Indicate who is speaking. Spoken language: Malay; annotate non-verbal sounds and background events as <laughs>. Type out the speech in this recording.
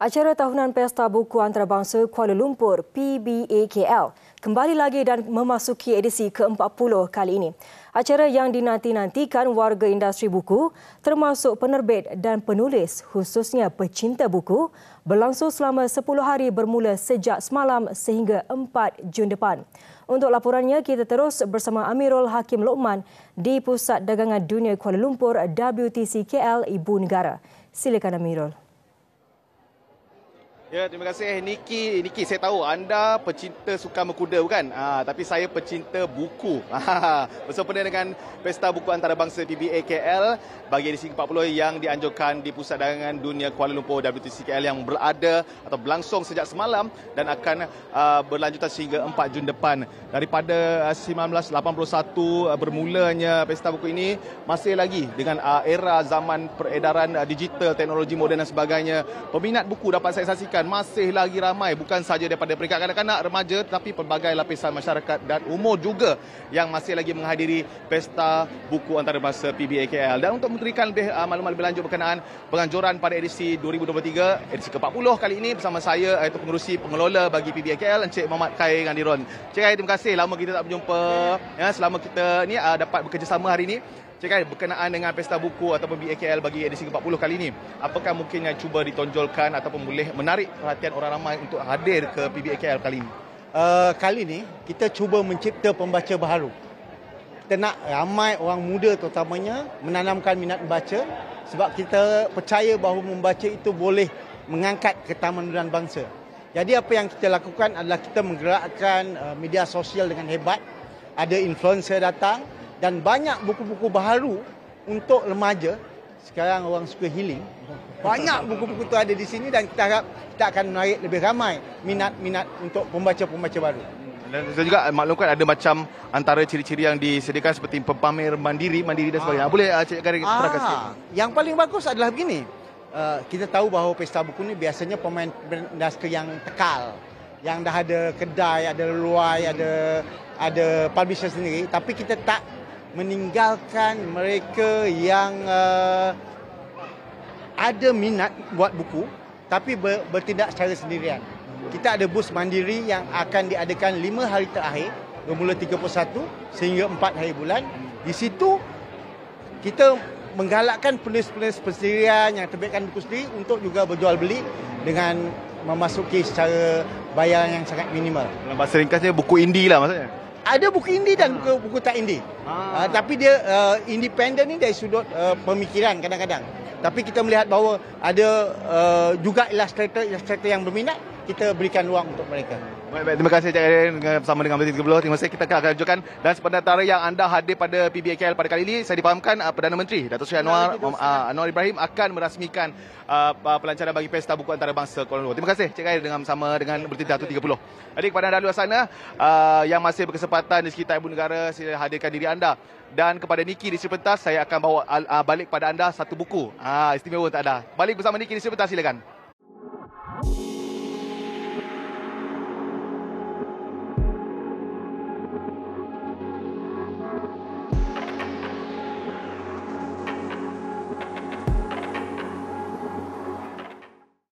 Speaker 1: Acara tahunan Pesta Buku Antarabangsa Kuala Lumpur PBAKL kembali lagi dan memasuki edisi ke-40 kali ini. Acara yang dinanti-nantikan warga industri buku termasuk penerbit dan penulis khususnya pecinta buku berlangsung selama 10 hari bermula sejak semalam sehingga 4 Jun depan. Untuk laporannya kita terus bersama Amirul Hakim Lokman di Pusat Dagangan Dunia Kuala Lumpur WTCKL Ibu Negara. Silakan Amirul.
Speaker 2: Ya, terima kasih eh, Niki. Niki, saya tahu anda pecinta suka mengkuda, bukan? Ha, tapi saya pecinta buku. <laughs> Ah, Bersama so, dengan Pesta Buku Antarabangsa PBA AKL bagi edisi ke-40 yang dianjurkan di Pusat Dagangan Dunia Kuala Lumpur WTCKL yang berada atau berlangsung sejak semalam dan akan uh, berlanjutan sehingga 4 Jun depan. Daripada uh, 1981 uh, bermulanya Pesta Buku ini masih lagi dengan uh, era zaman peredaran uh, digital, teknologi moden dan sebagainya. Peminat buku dapat saya saksikan dikatakan masih lagi ramai bukan sahaja daripada peringkat kanak-kanak, remaja tetapi pelbagai lapisan masyarakat dan umur juga yang masih lagi menghadiri Pesta Buku Antarabangsa PBAKL. Dan untuk memberikan lebih, uh, maklumat lebih lanjut berkenaan penganjuran pada edisi 2023, edisi ke-40 kali ini bersama saya uh, iaitu pengurusi pengelola bagi PBAKL Encik Muhammad Kai Gandiron. Encik Kai terima kasih lama kita tak berjumpa. Ya, selama kita ni uh, dapat bekerjasama hari ini. Cik Kai, berkenaan dengan Pesta Buku ataupun BAKL bagi edisi ke-40 kali ini, apakah mungkin yang cuba ditonjolkan ataupun boleh menarik perhatian orang ramai untuk hadir ke PBAKL
Speaker 3: kali ini? Uh, kali ini, kita cuba mencipta pembaca baru. Kita nak ramai orang muda terutamanya menanamkan minat membaca sebab kita percaya bahawa membaca itu boleh mengangkat ketamadunan bangsa. Jadi apa yang kita lakukan adalah kita menggerakkan eh, media sosial dengan hebat. Ada influencer datang, dan banyak buku-buku baru untuk remaja sekarang orang suka healing banyak buku-buku tu ada di sini dan kita harap kita akan menarik lebih ramai minat-minat untuk pembaca-pembaca baru
Speaker 2: dan saya juga maklumkan ada macam antara ciri-ciri yang disediakan seperti pemamer mandiri, mandiri dan sebagainya. Ah. Boleh uh, Cik Karim ah. sikit?
Speaker 3: Yang paling bagus adalah begini. Uh, kita tahu bahawa pesta buku ni biasanya pemain industri yang tekal. Yang dah ada kedai, ada luai, hmm. ada ada publisher sendiri. Tapi kita tak meninggalkan mereka yang uh, ada minat buat buku tapi ber, bertindak secara sendirian. Kita ada bus mandiri yang akan diadakan 5 hari terakhir bermula 31 sehingga 4 hari bulan. Di situ kita menggalakkan penulis-penulis persendirian yang terbitkan buku sendiri untuk juga berjual beli dengan memasuki secara bayaran yang sangat minimal.
Speaker 2: Dalam bahasa ringkasnya buku indie lah maksudnya
Speaker 3: ada buku indie dan buku, buku tak indie. Uh, tapi dia uh, independen ni dari sudut uh, pemikiran kadang-kadang. Tapi kita melihat bahawa ada uh, juga illustrator-illustrator yang berminat kita berikan ruang untuk mereka. Baik, baik.
Speaker 2: Terima kasih Cik Aaron bersama dengan Menteri 30. Terima kasih. Kita akan lanjutkan dan tarikh yang anda hadir pada PBKL pada kali ini, saya dipahamkan uh, Perdana Menteri Datuk Seri Anwar, uh, Anwar Ibrahim akan merasmikan uh, uh pelancaran bagi Pesta Buku Antarabangsa Kuala Lumpur. Terima kasih Cik Aaron dengan bersama dengan Menteri Datuk 30. Jadi kepada anda luar sana uh, yang masih berkesempatan di sekitar Ibu Negara, saya hadirkan diri anda. Dan kepada Niki di sepentas, saya akan bawa uh, balik pada anda satu buku. Uh, istimewa tak ada. Balik bersama Niki di sepentas, silakan.